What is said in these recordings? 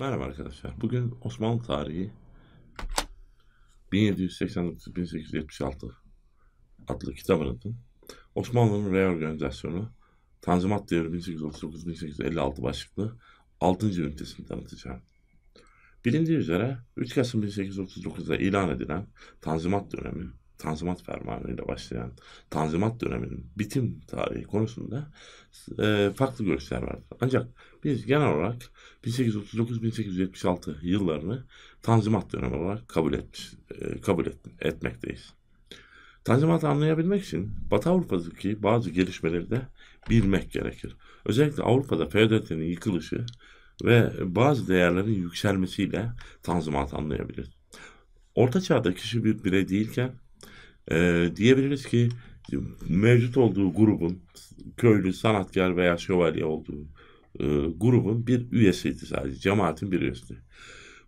Merhaba arkadaşlar. Bugün Osmanlı tarihi 1789-1876 adlı kitabının Osmanlı'nın reorganizasyonu Tanzimat Devri 1839-1856 başlıklı 6. ünitesini tanıtacağım. Bilindiği üzere 3 Kasım 1839'da ilan edilen Tanzimat dönemi Tanzimat Fermanı'yla başlayan Tanzimat döneminin bitim tarihi konusunda e, farklı görüşler vardır. Ancak biz genel olarak 1839-1876 yıllarını Tanzimat dönemi olarak kabul etmiş e, kabul et, etmekteyiz. Tanzimat'ı anlayabilmek için Batı Avrupa'daki bazı gelişmeleri de bilmek gerekir. Özellikle Avrupa'da feodalitenin yıkılışı ve bazı değerlerin yükselmesiyle Tanzimat'ı anlayabilir. Orta çağda kişi bir birey değilken e, diyebiliriz ki mevcut olduğu grubun köylü, sanatkar veya şövalye olduğu e, grubun bir üyesiydi sadece. Cemaatin bir üyesiydi.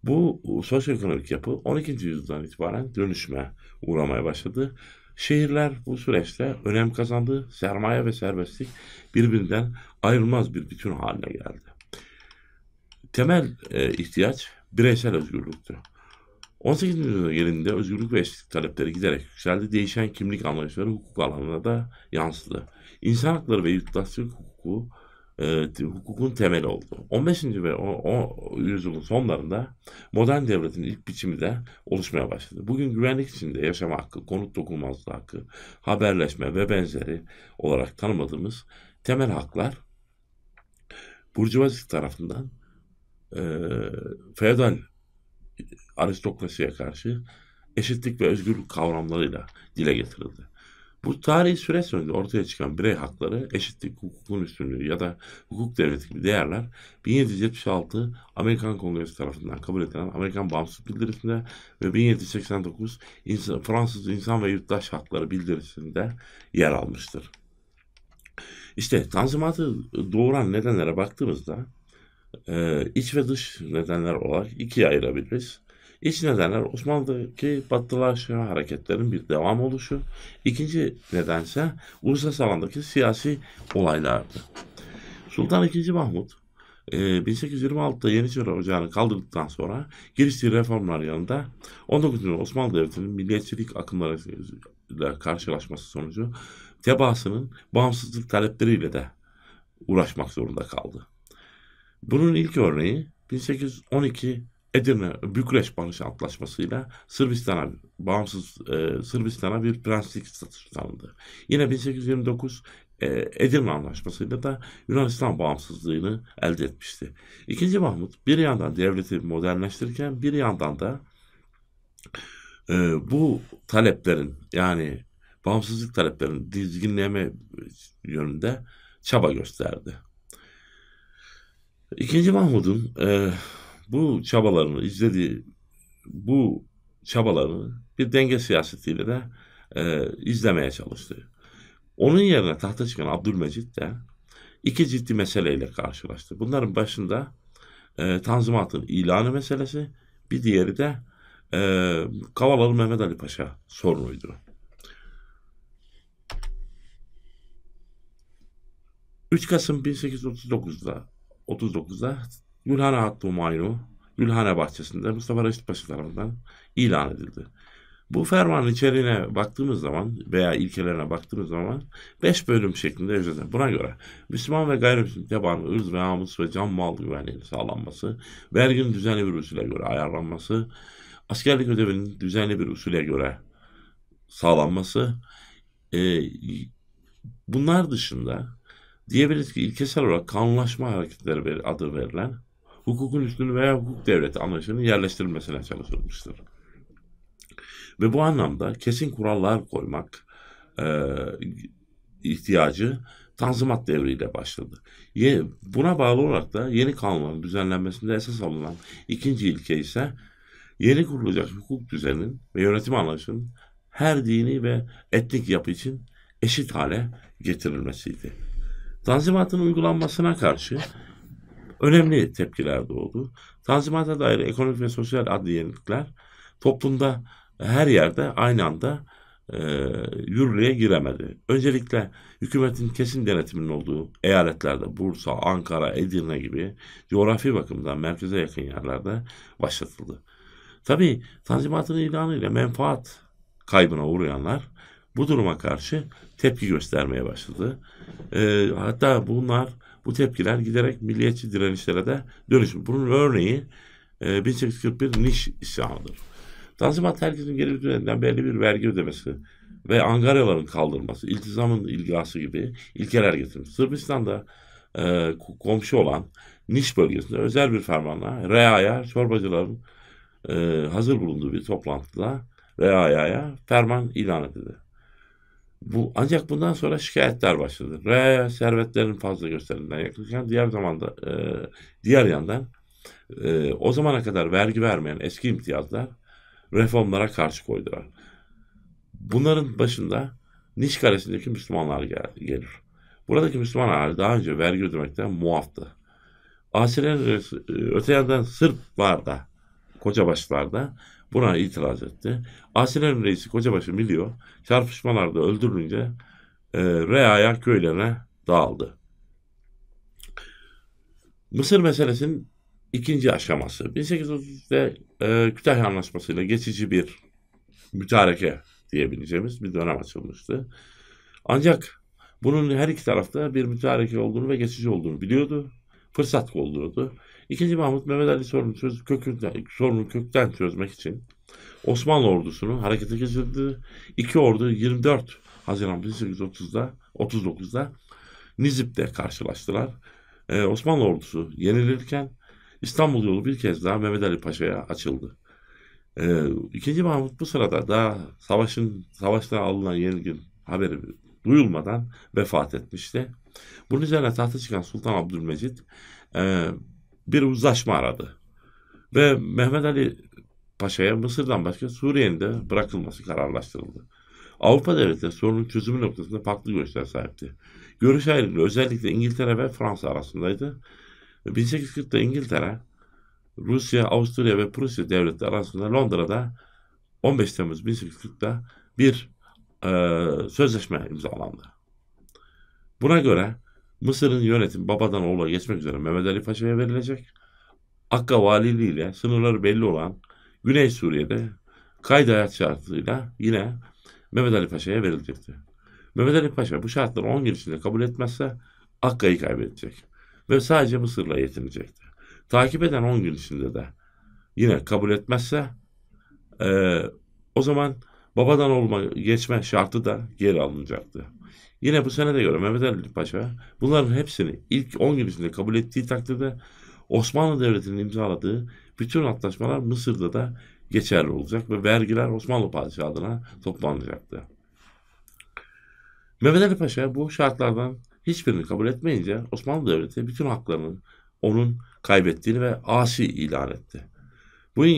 Bu sosyoekonomik yapı 12. yüzyıldan itibaren dönüşme uğramaya başladı. Şehirler bu süreçte önem kazandı. Sermaye ve serbestlik birbirinden ayrılmaz bir bütün haline geldi. Temel e, ihtiyaç bireysel özgürlüktü. 18. yüzyılında özgürlük ve eşitlik talepleri giderek yükseldi. Değişen kimlik anlayışları hukuk alanına da yansıdı. İnsan hakları ve yurttaşlık hukuku e, hukukun temeli oldu. 15. ve o, yüzyılın sonlarında modern devletin ilk biçimi de oluşmaya başladı. Bugün güvenlik içinde yaşama hakkı, konut dokunmazlığı hakkı, haberleşme ve benzeri olarak tanımadığımız temel haklar Burjuvazik tarafından e, feodal aristokrasiye karşı eşitlik ve özgürlük kavramlarıyla dile getirildi. Bu tarihi süreç sonunda ortaya çıkan birey hakları, eşitlik, hukukun üstünlüğü ya da hukuk devleti gibi değerler 1776 Amerikan Kongresi tarafından kabul edilen Amerikan Bağımsızlık Bildirisi'nde ve 1789 Fransız İnsan ve Yurttaş Hakları Bildirisi'nde yer almıştır. İşte Tanzimat'ı doğuran nedenlere baktığımızda e, iç ve dış nedenler olarak ikiye ayırabiliriz. İç nedenler Osmanlı'daki batılılaşma hareketlerinin bir devam oluşu. İkinci nedense uluslararası alandaki siyasi olaylardı. Sultan II. Mahmut 1826'da e, Yeniçeri Ocağı'nı kaldırdıktan sonra giriştiği reformlar yanında 19. Osmanlı Devleti'nin milliyetçilik akımlarıyla karşılaşması sonucu tebaasının bağımsızlık talepleriyle de uğraşmak zorunda kaldı. Bunun ilk örneği 1812 Edirne Bükreş Barış Antlaşması'yla Sırbistan'a bağımsız e, Sırbistan'a bir prenslik statüsü tanındı. Yine 1829 e, Edirne Anlaşması'yla da Yunanistan bağımsızlığını elde etmişti. İkinci Mahmut bir yandan devleti modernleştirirken bir yandan da e, bu taleplerin yani bağımsızlık taleplerinin dizginleme yönünde çaba gösterdi. İkinci Mahmud'un e, bu çabalarını izlediği, bu çabalarını bir denge siyasetiyle de e, izlemeye çalıştı. Onun yerine tahta çıkan Abdülmecit de iki ciddi meseleyle karşılaştı. Bunların başında e, Tanzimat'ın ilanı meselesi, bir diğeri de e, Kavalalı Mehmet Ali Paşa sorunuydu. ...3 Kasım 1839'da 39'da Gülhane Hattı Humayunu Gülhane Bahçesi'nde Mustafa Reşit Paşa tarafından ilan edildi. Bu fermanın içeriğine baktığımız zaman veya ilkelerine baktığımız zaman 5 bölüm şeklinde yazılır. Buna göre Müslüman ve gayrimüslim tebaanın ırz ve namus ve can mal güvenliğinin sağlanması, verginin düzenli bir usule göre ayarlanması, askerlik ödevinin düzenli bir usule göre sağlanması, e, bunlar dışında diyebiliriz ki ilkesel olarak kanunlaşma hareketleri adı verilen hukukun üstünü veya hukuk devleti anlayışının yerleştirilmesine çalışılmıştır. Ve bu anlamda kesin kurallar koymak e, ihtiyacı Tanzimat devriyle başladı. buna bağlı olarak da yeni kanunların düzenlenmesinde esas alınan ikinci ilke ise yeni kurulacak hukuk düzeninin ve yönetim anlayışının her dini ve etnik yapı için eşit hale getirilmesiydi. Tanzimatın uygulanmasına karşı önemli tepkiler doğdu. Tanzimata dair ekonomik ve sosyal adli yenilikler toplumda her yerde aynı anda e, yürürlüğe giremedi. Öncelikle hükümetin kesin denetiminin olduğu eyaletlerde Bursa, Ankara, Edirne gibi coğrafi bakımdan merkeze yakın yerlerde başlatıldı. Tabii tanzimatın ilanıyla menfaat kaybına uğrayanlar bu duruma karşı tepki göstermeye başladı. E, hatta bunlar bu tepkiler giderek milliyetçi direnişlere de dönüşmüş. Bunun örneği e, 1841 Niş isyanıdır. Tanzimat herkesin geri düzeninden belli bir vergi ödemesi ve angaryaların kaldırılması, iltizamın ilgası gibi ilkeler getirmiş. Sırbistan'da e, komşu olan Niş bölgesinde özel bir fermanla Reaya çorbacıların e, hazır bulunduğu bir toplantıda Reaya'ya ferman ilan edildi. Bu ancak bundan sonra şikayetler başladı. Re servetlerin fazla gösterildiğinden yaklaşırken diğer zamanda e, diğer yandan e, o zamana kadar vergi vermeyen eski imtiyazlar reformlara karşı koydular. Bunların başında Niş Kalesi'ndeki Müslümanlar gel- gelir. Buradaki Müslüman aile daha önce vergi ödemekten muaftı. Asilerin e, öte yandan Sırplar da, koca başlar Buna itiraz etti. Asilerin reisi Kocabaşı biliyor. Çarpışmalarda öldürülünce e, Reaya köylerine dağıldı. Mısır meselesinin ikinci aşaması. 1830'da e, Kütahya Anlaşması'yla geçici bir mütareke diyebileceğimiz bir dönem açılmıştı. Ancak bunun her iki tarafta bir mütareke olduğunu ve geçici olduğunu biliyordu. Fırsat kolluyordu. İkinci Mahmut Mehmet Ali sorunu, çöz, kökünden, sorunu kökten çözmek için Osmanlı ordusunu harekete geçirdi. İki ordu 24 Haziran 1830'da 39'da Nizip'te karşılaştılar. Ee, Osmanlı ordusu yenilirken İstanbul yolu bir kez daha Mehmet Ali Paşa'ya açıldı. Ee, İkinci Mahmut bu sırada daha savaşın savaştan alınan yenilgin haberi duyulmadan vefat etmişti. Bunun üzerine tahta çıkan Sultan Abdülmecit e, bir uzlaşma aradı. Ve Mehmet Ali Paşa'ya Mısır'dan başka Suriye'nin de bırakılması kararlaştırıldı. Avrupa devletleri sorunun çözümü noktasında farklı görüşler sahipti. Görüş ayrılığı özellikle İngiltere ve Fransa arasındaydı. 1840'ta İngiltere, Rusya, Avusturya ve Prusya devletleri arasında Londra'da 15 Temmuz 1840'da bir e, sözleşme imzalandı. Buna göre Mısır'ın yönetim babadan oğula geçmek üzere Mehmet Ali Paşa'ya verilecek. Akka valiliği ile sınırları belli olan Güney Suriye'de Kayda hayat şartıyla yine Mehmet Ali Paşa'ya verilecekti. Mehmet Ali Paşa bu şartları 10 gün içinde kabul etmezse Akka'yı kaybedecek ve sadece Mısır'la yetinecekti. Takip eden 10 gün içinde de yine kabul etmezse e, o zaman Babadan olma geçme şartı da geri alınacaktı. Yine bu sene de göre Mehmet Ali Paşa bunların hepsini ilk 10 gün içinde kabul ettiği takdirde Osmanlı Devleti'nin imzaladığı bütün antlaşmalar Mısır'da da geçerli olacak ve vergiler Osmanlı Padişahı adına toplanacaktı. Mehmet Ali Paşa bu şartlardan hiçbirini kabul etmeyince Osmanlı Devleti bütün haklarının onun kaybettiğini ve asi ilan etti. Bu e,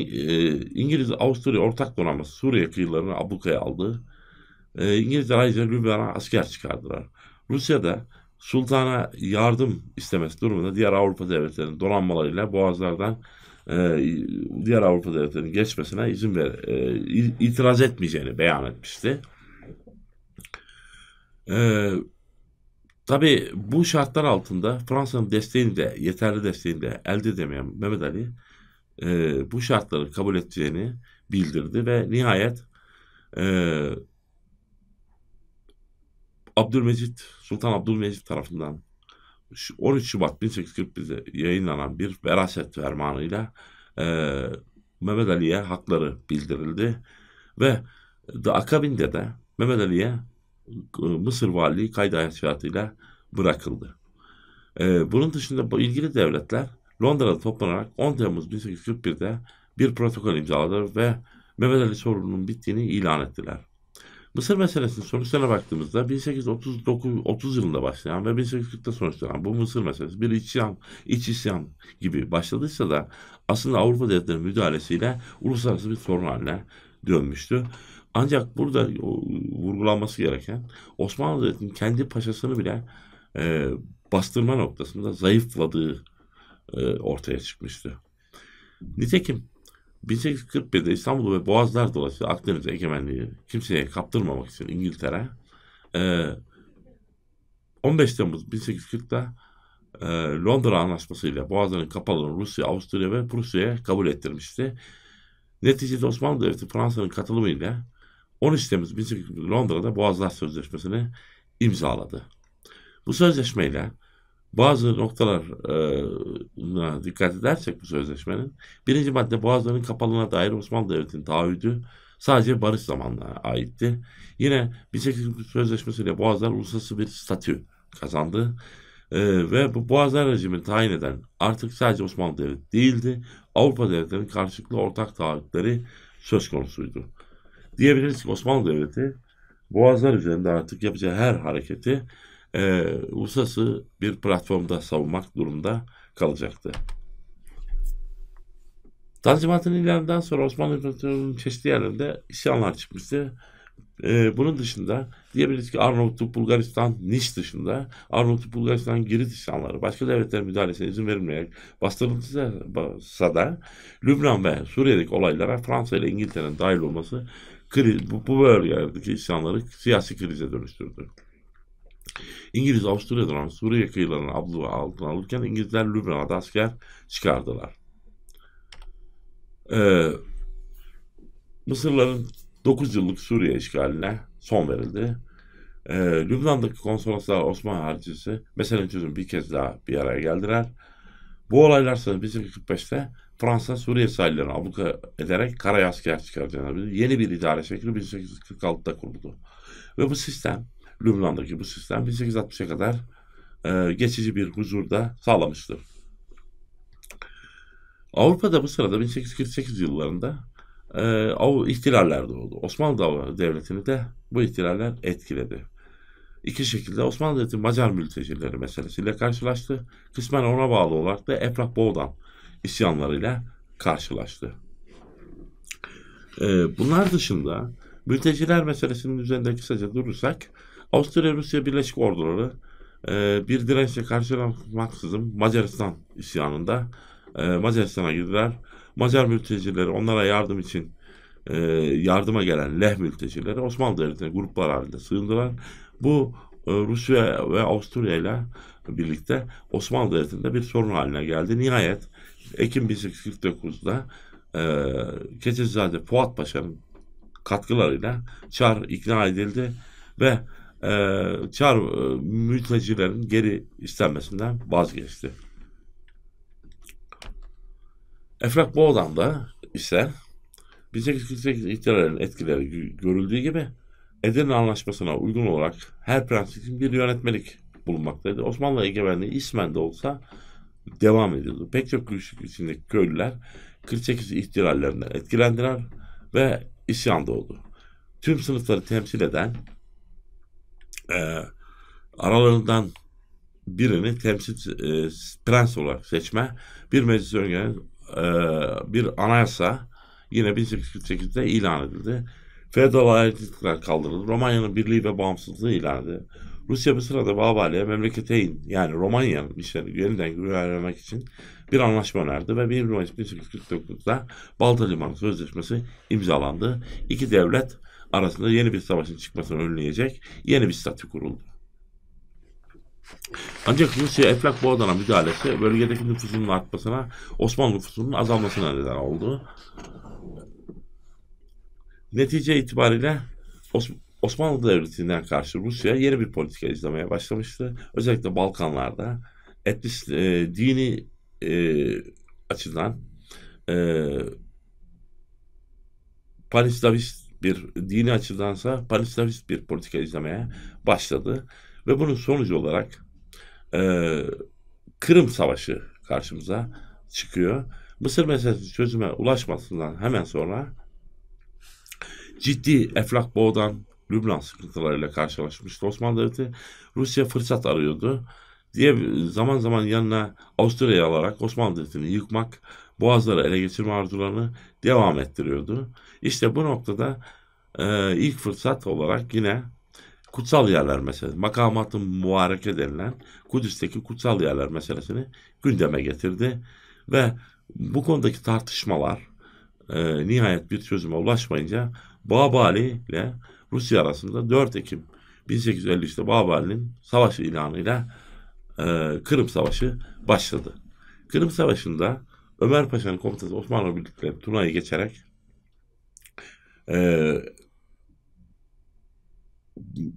İngiliz Avusturya ortak donanması Suriye kıyılarını ablukaya aldı. E, İngilizler ayrıca Lübnan'a asker çıkardılar. Rusya da sultana yardım istemesi durumunda diğer Avrupa devletlerinin donanmalarıyla boğazlardan e, diğer Avrupa devletlerinin geçmesine izin ver, e, itiraz etmeyeceğini beyan etmişti. E, Tabii bu şartlar altında Fransa'nın desteğini de yeterli desteğini de elde edemeyen Mehmet Ali e, bu şartları kabul edeceğini bildirdi ve nihayet e, Abdülmecit Sultan Abdülmecit tarafından 13 Şubat 1841'de yayınlanan bir veraset fermanıyla e, Mehmet Ali'ye hakları bildirildi ve da akabinde de Mehmet Ali'ye e, Mısır Valiliği kayda hayatıyla bırakıldı. E, bunun dışında ilgili devletler Londra'da toplanarak 10 Temmuz 1841'de bir protokol imzaladılar ve Mehmet Ali sorununun bittiğini ilan ettiler. Mısır meselesinin sonuçlarına baktığımızda 1839 30 yılında başlayan ve 1840'ta sonuçlanan bu Mısır meselesi bir iç isyan, iç isyan gibi başladıysa da aslında Avrupa devletlerinin müdahalesiyle uluslararası bir sorun haline dönmüştü. Ancak burada vurgulanması gereken Osmanlı Devleti'nin kendi paşasını bile e, bastırma noktasında zayıfladığı e, ortaya çıkmıştı. Nitekim 1841'de İstanbul ve Boğazlar dolayısıyla Akdeniz egemenliği kimseye kaptırmamak için İngiltere 15 e, Temmuz 1840'da e, Londra Anlaşması'yla Boğazların kapalılığını Rusya, Avusturya ve Prusya'ya kabul ettirmişti. Neticede Osmanlı Devleti Fransa'nın katılımıyla 13 Temmuz 1840 Londra'da Boğazlar Sözleşmesi'ni imzaladı. Bu sözleşmeyle bazı noktalarına dikkat edersek bu sözleşmenin birinci madde boğazların kapalına dair Osmanlı Devleti'nin taahhüdü sadece barış zamanına aitti. Yine 1849 sözleşmesiyle boğazlar uluslararası bir statü kazandı. Ee, ve bu boğazlar rejimini tayin eden artık sadece Osmanlı Devleti değildi. Avrupa devletlerinin karşılıklı ortak taahhütleri söz konusuydu. Diyebiliriz ki Osmanlı Devleti boğazlar üzerinde artık yapacağı her hareketi e, uluslararası bir platformda savunmak durumda kalacaktı. Tanzimat'ın ilanından sonra Osmanlı İmparatorluğu'nun çeşitli yerlerinde isyanlar çıkmıştı. Ee, bunun dışında diyebiliriz ki Arnavutluk, Bulgaristan, Niş dışında Arnavutluk, Bulgaristan, Girit isyanları başka devletlerin müdahalesine izin verilmeyerek bastırılsa da Lübnan ve Suriye'deki olaylara Fransa ile İngiltere'nin dahil olması kriz, bu, bu bölgelerdeki isyanları siyasi krize dönüştürdü. İngiliz Avusturya'dan Suriye kıyılarını abluva altına alırken İngilizler Lübnan'a da asker çıkardılar. Ee, Mısırların 9 yıllık Suriye işgaline son verildi. Ee, Lübnan'daki konsoloslar Osmanlı haricisi mesela çözümü bir kez daha bir araya geldiler. Bu olaylar sırasında 1945'te Fransa Suriye sahillerini abluka ederek karaya asker çıkaracağını bildi. Yeni bir idare şekli 1846'da kuruldu. Ve bu sistem Lübnan'daki bu sistem 1860'a kadar e, geçici bir huzurda sağlamıştır. Avrupa'da bu sırada 1848 yıllarında e, ihtilaller doğdu. Osmanlı Devleti'ni de bu ihtilaller etkiledi. İki şekilde Osmanlı Devleti Macar mültecileri meselesiyle karşılaştı. Kısmen ona bağlı olarak da Efrah Boğdan isyanlarıyla karşılaştı. E, bunlar dışında mülteciler meselesinin üzerinde kısaca durursak Avusturya-Rusya Birleşik Orduları e, bir dirençle karşılanmaksızın Macaristan isyanında e, Macaristan'a girdiler. Macar mültecileri onlara yardım için e, yardıma gelen Leh mültecileri Osmanlı Devleti'ne gruplar halinde sığındılar. Bu e, Rusya ve Avusturya ile birlikte Osmanlı Devleti'nde bir sorun haline geldi. Nihayet Ekim 1849'da e, Keçizade Fuat Paşa'nın katkılarıyla Çar ikna edildi ve e, çar e, mültecilerin geri istenmesinden vazgeçti. Efrak Boğdan da ise 1848 ihtilalinin etkileri görüldüğü gibi Edirne Anlaşması'na uygun olarak her prensipin bir yönetmelik bulunmaktaydı. Osmanlı egemenliği ismen de olsa devam ediyordu. Pek çok güçlük içindeki köylüler 48 ihtilallerinden etkilendiler ve isyan doğdu. Tüm sınıfları temsil eden e, aralarından birini temsil e, prens olarak seçme, bir meclis örgütü, e, bir anayasa yine 1848'de ilan edildi. Feodal ayrıcalıklar kaldırıldı. Romanya'nın birliği ve bağımsızlığı ilan edildi. Rusya bu sırada Babalya memleketeyn yani Romanya'nın işlerini yeniden güvenlemek için bir anlaşma önerdi ve 1 Mayıs 1849'da Balta Limanı Sözleşmesi imzalandı. İki devlet arasında yeni bir savaşın çıkmasını önleyecek yeni bir statü kuruldu. Ancak Rusya Eflak Boğdan'a müdahalesi bölgedeki nüfusunun artmasına, Osmanlı nüfusunun azalmasına neden oldu. Netice itibariyle Osmanlı Devleti'nden karşı Rusya yeni bir politika izlemeye başlamıştı. Özellikle Balkanlarda etnis, e, dini e, açıdan e, Panislavist bir dini açıdansa panüslerist bir politika izlemeye başladı. Ve bunun sonucu olarak e, Kırım Savaşı karşımıza çıkıyor. Mısır meselesi çözüme ulaşmasından hemen sonra ciddi eflak boğdan Lübnan sıkıntılarıyla karşılaşmıştı Osmanlı Devleti. Rusya fırsat arıyordu diye zaman zaman yanına Avusturya'yı alarak Osmanlı Devleti'ni yıkmak boğazları ele geçirme arzularını devam ettiriyordu. İşte bu noktada e, ilk fırsat olarak yine kutsal yerler meselesi, makamatın muhareke denilen Kudüs'teki kutsal yerler meselesini gündeme getirdi. Ve bu konudaki tartışmalar e, nihayet bir çözüme ulaşmayınca Babali ile Rusya arasında 4 Ekim 1853'te Babali'nin savaş ilanıyla e, Kırım Savaşı başladı. Kırım Savaşı'nda Ömer Paşa'nın komutası Osmanlı birlikleri Tuna'yı geçerek e,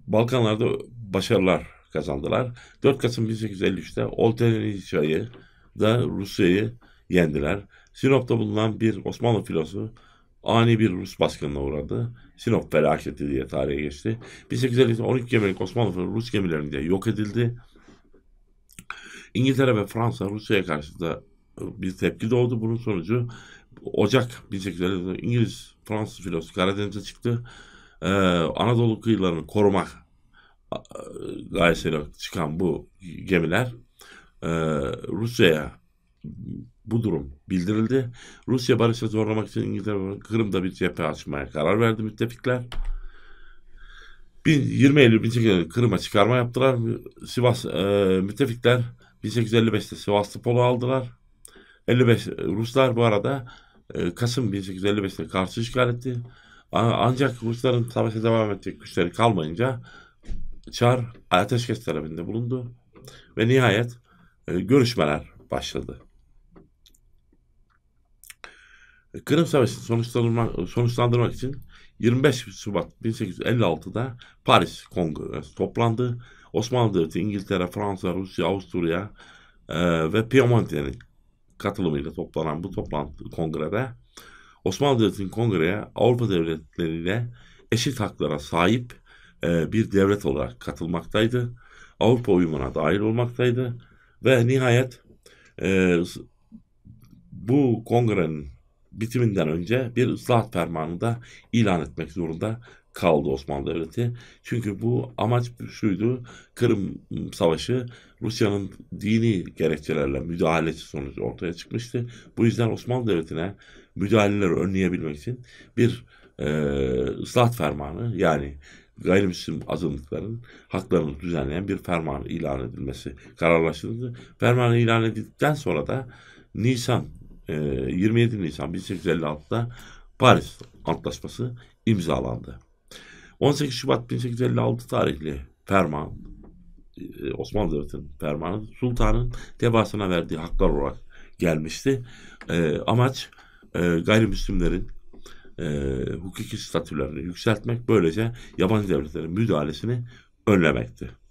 Balkanlarda başarılar kazandılar. 4 Kasım 1853'te Oltenica'yı da Rusya'yı yendiler. Sinop'ta bulunan bir Osmanlı filosu ani bir Rus baskınına uğradı. Sinop felaketi diye tarihe geçti. 1853'te 12 gemilik Osmanlı filosu Rus gemilerinde yok edildi. İngiltere ve Fransa Rusya'ya karşı da bir tepki doğdu. Bunun sonucu Ocak 1850'de İngiliz Fransız filosu Karadeniz'e çıktı. Ee, Anadolu kıyılarını korumak gayesiyle çıkan bu gemiler e, Rusya'ya bu durum bildirildi. Rusya barışa zorlamak için İngiltere Kırım'da bir cephe açmaya karar verdi müttefikler. 20 Eylül 1850 Kırım'a çıkarma yaptılar. Sivas e, müttefikler 1855'te Sivastopol'u aldılar. 55 e, Ruslar bu arada e, Kasım 1855'te karşı işgal etti. Ancak Rusların savaşa devam edecek güçleri kalmayınca Çar ateşkes talebinde bulundu ve nihayet e, görüşmeler başladı. Kırım Savaşı'nı sonuçlandırmak, sonuçlandırmak için 25 Şubat 1856'da Paris Kongresi toplandı. Osmanlı Devleti, İngiltere, Fransa, Rusya, Avusturya e, ve Piemonte'nin katılımıyla toplanan bu toplantı kongrede Osmanlı Devleti'nin kongreye Avrupa devletleriyle eşit haklara sahip e, bir devlet olarak katılmaktaydı. Avrupa uyumuna dahil olmaktaydı ve nihayet e, bu kongrenin bitiminden önce bir ıslahat fermanı da ilan etmek zorunda kaldı Osmanlı Devleti. Çünkü bu amaç şuydu. Kırım Savaşı Rusya'nın dini gerekçelerle müdahalesi sonucu ortaya çıkmıştı. Bu yüzden Osmanlı Devleti'ne müdahaleleri önleyebilmek için bir e, ıslah fermanı yani gayrimüslim azınlıkların haklarını düzenleyen bir ferman ilan edilmesi kararlaştırıldı. Ferman ilan edildikten sonra da Nisan e, 27 Nisan 1856'da Paris Antlaşması imzalandı. 18 Şubat 1856 tarihli ferman e, Osmanlı Devleti'nin fermanı sultanın tebasına verdiği haklar olarak gelmişti. E, amaç e, gayrimüslimlerin e, hukuki statülerini yükseltmek böylece yabancı devletlerin müdahalesini önlemekti.